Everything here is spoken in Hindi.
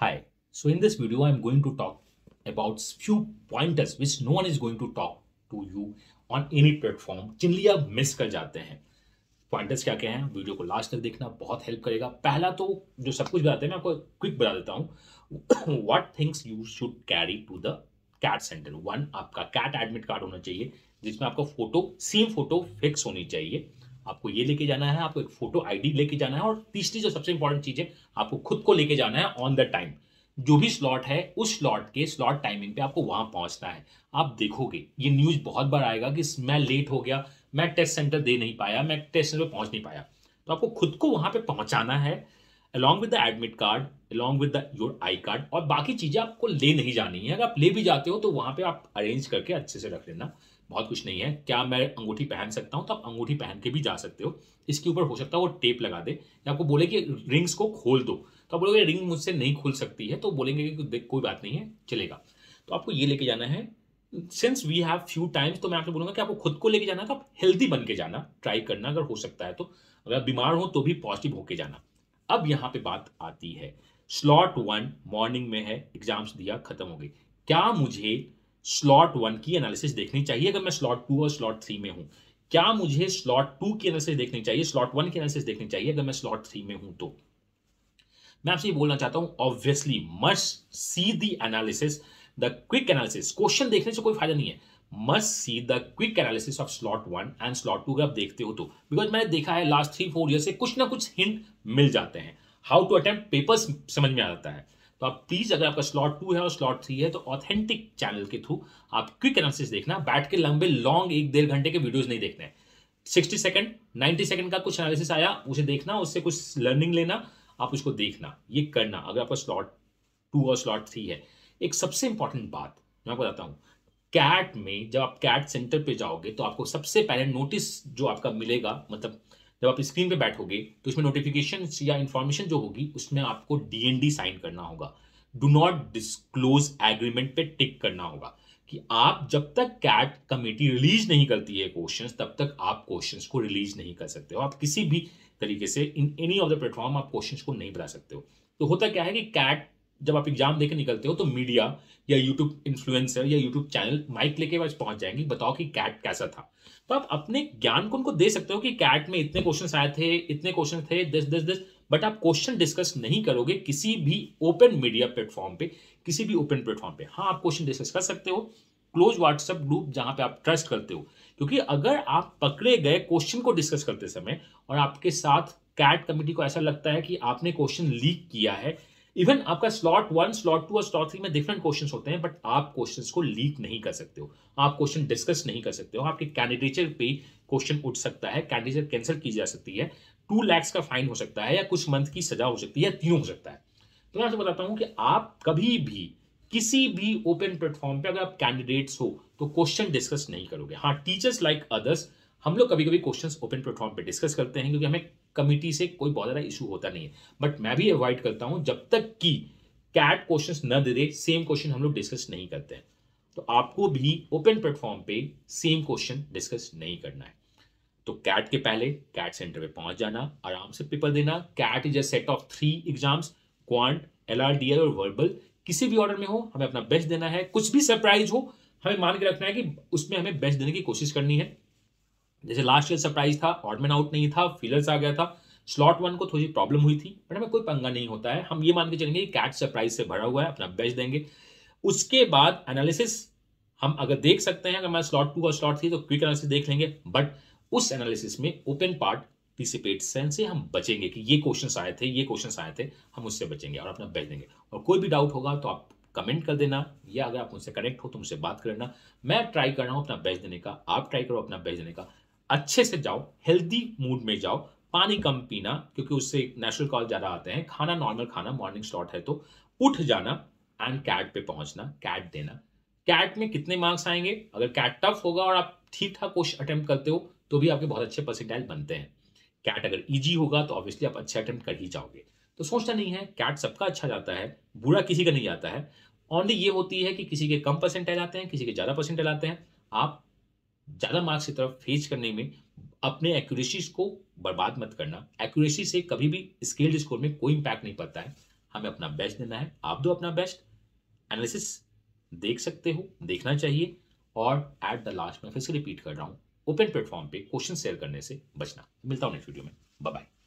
Hi, so in this video I'm going to talk about few pointers which no one is going to talk to you on any platform जिनली आप मिस कर जाते हैं पॉइंटर्स क्या क्या हैं वीडियो को लास्ट तक देखना बहुत हेल्प करेगा पहला तो जो सब कुछ बताते हैं मैं आपको क्विक बता देता हूँ what things you should carry to the CAT centre one आपका कैट एडमिट कार्ड होना चाहिए जिसमें आपका फोटो सेम फोटो फिक्स होनी चाहिए आपको ये लेके जाना है आपको एक फोटो आईडी लेके जाना है और तीसरी जो सबसे इंपॉर्टेंट चीज़ है आपको खुद को लेके जाना है ऑन द टाइम जो भी स्लॉट है उस स्लॉट के स्लॉट टाइमिंग पे आपको वहां पहुंचना है आप देखोगे ये न्यूज़ बहुत बार आएगा कि मैं लेट हो गया मैं टेस्ट सेंटर दे नहीं पाया मैं टेस्ट सेंटर पहुंच नहीं पाया तो आपको खुद को वहां पर पहुंचाना है along with the admit card along with the your I card और बाकी चीज़ें आपको ले नहीं जानी है अगर आप ले भी जाते हो तो वहाँ पे आप अरेंज करके अच्छे से रख लेना बहुत कुछ नहीं है क्या मैं अंगूठी पहन सकता हूँ तो आप अंगूठी पहन के भी जा सकते हो इसके ऊपर हो सकता है वो टेप लगा दे या आपको बोले कि रिंग्स को खोल दो तो आप बोलोगे रिंग मुझसे नहीं खुल सकती है तो बोलेंगे कि कोई बात नहीं है चलेगा तो आपको ये लेके जाना है since we have few times तो मैं आपको बोलूँगा कि आपको खुद को लेके जाना है तो आप हेल्दी बन के जाना ट्राई करना अगर हो सकता है तो अगर बीमार हो तो भी पॉजिटिव होके जाना अब यहां पे बात आती है स्लॉट वन मॉर्निंग में है एग्जाम्स दिया खत्म हो गई क्या मुझे स्लॉट वन की एनालिसिस देखनी चाहिए अगर मैं स्लॉट टू और स्लॉट थ्री में हूं क्या मुझे स्लॉट टू की एनालिसिस देखनी चाहिए स्लॉट वन की एनालिसिस देखनी चाहिए अगर मैं स्लॉट थ्री में हूं तो मैं आपसे ये बोलना चाहता हूं obviously must see the analysis the quick analysis question देखने से कोई फायदा नहीं है must see the quick analysis of slot one and slot two अगर आप देखते हो तो बिकॉज मैंने देखा है लास्ट थ्री फोर ईयर से कुछ ना कुछ हिंट मिल जाते हैं हाउ टू अटेम्प्ट पेपर्स समझ में आ जाता है तो आप प्लीज अगर आपका स्लॉट टू है और स्लॉट थ्री है तो ऑथेंटिक चैनल के थ्रू आप क्विक एनालिसिस देखना बैठ के लंबे लॉन्ग एक डेढ़ घंटे के वीडियोज नहीं देखने हैं सिक्सटी सेकेंड नाइन्टी सेकेंड का कुछ एनालिसिस आया उसे देखना उससे कुछ लर्निंग लेना आप उसको देखना ये करना अगर आपका स्लॉट टू और स्लॉट थ्री है एक सबसे इंपॉर्टेंट बात मैं बताता हूँ कैट में जब आप कैट सेंटर पे जाओगे तो आपको सबसे पहले नोटिस जो आपका मिलेगा मतलब जब आप स्क्रीन पे बैठोगे तो उसमें नोटिफिकेशन या इन्फॉर्मेशन जो होगी उसमें आपको डीएनडी साइन करना होगा डू नॉट डिस्क्लोज एग्रीमेंट पे टिक करना होगा कि आप जब तक कैट कमेटी रिलीज नहीं करती है क्वेश्चंस तब तक आप क्वेश्चंस को रिलीज नहीं कर सकते हो आप किसी भी तरीके से in any of the platform आप क्वेश्चंस को नहीं बता सकते हो तो होता क्या है कि कैट जब आप एग्जाम देकर निकलते हो तो मीडिया या यूट्यूब इन्फ्लुएंसर या यूट्यूब चैनल माइक लेके बस पहुंच जाएंगे बताओ कि कैट कैसा था तो आप अपने ज्ञान को उनको दे सकते हो कि कैट में इतने क्वेश्चन आए थे इतने क्वेश्चन थे दिस दिस दिस बट आप क्वेश्चन डिस्कस नहीं करोगे किसी भी ओपन मीडिया प्लेटफॉर्म पे किसी भी ओपन प्लेटफॉर्म पे हाँ आप क्वेश्चन डिस्कस कर सकते हो क्लोज व्हाट्सएप ग्रुप जहां पे आप ट्रस्ट करते हो क्योंकि अगर आप पकड़े गए क्वेश्चन को डिस्कस करते समय और आपके साथ कैट कमिटी को ऐसा लगता है कि आपने क्वेश्चन लीक किया है इवन आपका स्लॉट वन स्लॉट टू और स्लॉट थ्री में डिफरेंट क्वेश्चन होते हैं बट आप क्वेश्चन को लीक नहीं कर सकते हो आप क्वेश्चन डिस्कस नहीं कर सकते हो आपके कैंडिडेचर पे क्वेश्चन उठ सकता है कैंडिडेचर कैंसिल की जा सकती है टू लैक्स का फाइन हो सकता है या कुछ मंथ की सजा हो सकती है या तीनों हो सकता है तो मैं आपको बताता हूँ कि आप कभी भी किसी भी ओपन प्लेटफॉर्म पे अगर आप कैंडिडेट्स हो तो क्वेश्चन डिस्कस नहीं करोगे हाँ टीचर्स लाइक अदर्स हम लोग कभी कभी क्वेश्चंस ओपन प्लेटफॉर्म पे डिस्कस करते हैं क्योंकि हमें कमिटी से कोई बहुत ज़्यादा इशू होता नहीं है बट मैं भी अवॉइड करता हूं जब तक कि कैट क्वेश्चन न दे दे सेम क्वेश्चन हम लोग डिस्कस नहीं करते हैं तो आपको भी ओपन प्लेटफॉर्म पे सेम क्वेश्चन डिस्कस नहीं करना है तो कैट के पहले कैट सेंटर पे पहुंच जाना आराम से पेपर देना CAT is a set of three exams quant L और वर्बल किसी भी ऑर्डर में हो हमें अपना बेस्ट देना है कुछ भी सरप्राइज हो हमें मान के रखना है कि उसमें हमें बेस्ट देने की कोशिश करनी है जैसे लास्ट ईयर सरप्राइज था ऑडमैन आउट नहीं था फीलर्स आ गया था स्लॉट वन को थोड़ी प्रॉब्लम हुई थी बट हमें कोई पंगा नहीं होता है हम ये मान के चलेंगे कैट सरप्राइज से भरा हुआ है अपना बेच देंगे उसके बाद एनालिसिस हम अगर देख सकते हैं अगर मैं स्लॉट टू और स्लॉट थ्री तो क्विक एनालिसिस देख लेंगे बट उस एनालिसिस में ओपन पार्ट टीसीपेटसन से हम बचेंगे कि ये क्वेश्चन आए थे ये क्वेश्चन आए थे हम उससे बचेंगे और अपना बेच देंगे और कोई भी डाउट होगा तो आप कमेंट कर देना या अगर आप मुझसे कनेक्ट हो तो मुझसे बात कर लेना मैं ट्राई कर रहा हूँ अपना बेच देने का आप ट्राई करो अपना बेच देने का अच्छे से जाओ हेल्दी मूड में जाओ पानी कम पीना क्योंकि उससे नेचुरल कॉल ज़्यादा आते हैं खाना नॉर्मल खाना मॉर्निंग स्लॉट है तो उठ जाना एंड कैट पे पहुंचना कैट देना कैट में कितने मार्क्स आएंगे अगर कैट टफ होगा और आप ठीक ठाक क्वेश्चन अटेम्प्ट करते हो तो भी आपके बहुत अच्छे परसेंटाइल बनते हैं कैट अगर ईजी होगा तो ऑब्वियसली आप अच्छे अटेम्प्ट कर ही जाओगे तो सोचना नहीं है कैट सबका अच्छा जाता है बुरा किसी का नहीं जाता है ऑनली ये होती है कि किसी के कम परसेंटाइल आते हैं किसी के ज़्यादा परसेंटाइल आते हैं आप ज़्यादा मार्क्स की तरफ फेज करने में अपने एक्यूरेसी को बर्बाद मत करना एक्यूरेसी से कभी भी स्केल्ड स्कोर में कोई इंपैक्ट नहीं पड़ता है हमें अपना बेस्ट देना है आप दो अपना बेस्ट एनालिसिस देख सकते हो देखना चाहिए और एट द लास्ट में फिर से रिपीट कर रहा हूँ ओपन प्लेटफॉर्म पे क्वेश्चन शेयर करने से बचना मिलता हूँ नेक्स्ट वीडियो में बाय